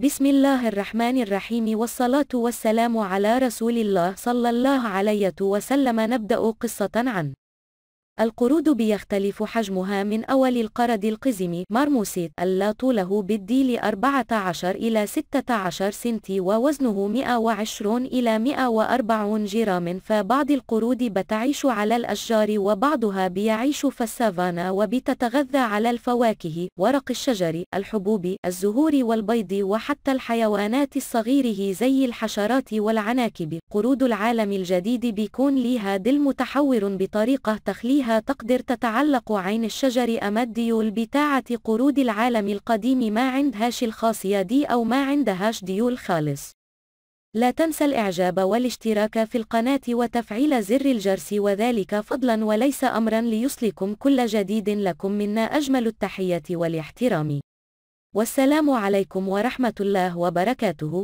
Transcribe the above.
بسم الله الرحمن الرحيم والصلاة والسلام على رسول الله صلى الله عليه وسلم نبدأ قصة عن القرود بيختلف حجمها من أول القرد القزم مارموسيت اللا طوله بالديل 14 إلى 16 سنتي ووزنه 120 إلى 140 جرام فبعض القرود بتعيش على الأشجار وبعضها بيعيش في السافانا وبتتغذى على الفواكه ورق الشجر الحبوب الزهور والبيض وحتى الحيوانات الصغيره زي الحشرات والعناكب قرود العالم الجديد بيكون ليها دل متحور بطريقة تخليها فيها تقدر تتعلق عين الشجر أمد ديول بتاعة قرود العالم القديم ما عندهاش الخاصية دي أو ما عندهاش ديول خالص لا تنسى الإعجاب والاشتراك في القناة وتفعيل زر الجرس وذلك فضلا وليس أمرا ليصلكم كل جديد لكم منا أجمل التحية والاحترام والسلام عليكم ورحمة الله وبركاته